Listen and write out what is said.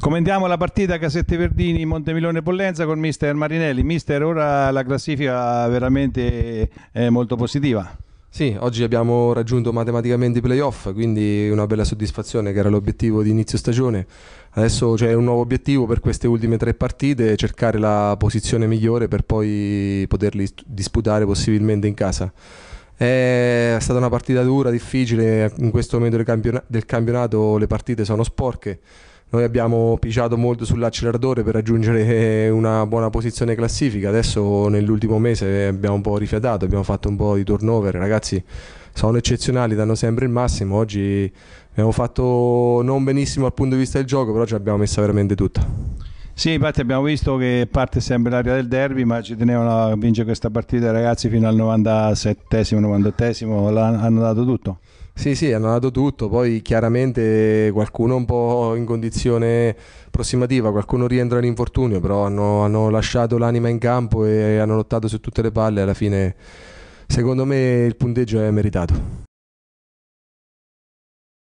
Commentiamo la partita Casette Verdini Montemilone Pollenza con mister Marinelli. Mister, ora la classifica veramente è molto positiva. Sì, oggi abbiamo raggiunto matematicamente i playoff, quindi una bella soddisfazione che era l'obiettivo di inizio stagione. Adesso c'è un nuovo obiettivo per queste ultime tre partite, cercare la posizione migliore per poi poterli disputare possibilmente in casa. È stata una partita dura, difficile, in questo momento del campionato le partite sono sporche noi abbiamo pigiato molto sull'acceleratore per raggiungere eh, una buona posizione classifica, adesso nell'ultimo mese abbiamo un po' rifiatato, abbiamo fatto un po' di turnover, ragazzi sono eccezionali, danno sempre il massimo, oggi abbiamo fatto non benissimo dal punto di vista del gioco, però ci abbiamo messa veramente tutta. Sì, infatti abbiamo visto che parte sempre l'area del derby, ma ci tenevano a vincere questa partita ragazzi fino al 97 98 hanno dato tutto. Sì, sì, hanno dato tutto, poi chiaramente qualcuno un po' in condizione approssimativa, qualcuno rientra in infortunio, però hanno, hanno lasciato l'anima in campo e hanno lottato su tutte le palle, alla fine secondo me il punteggio è meritato.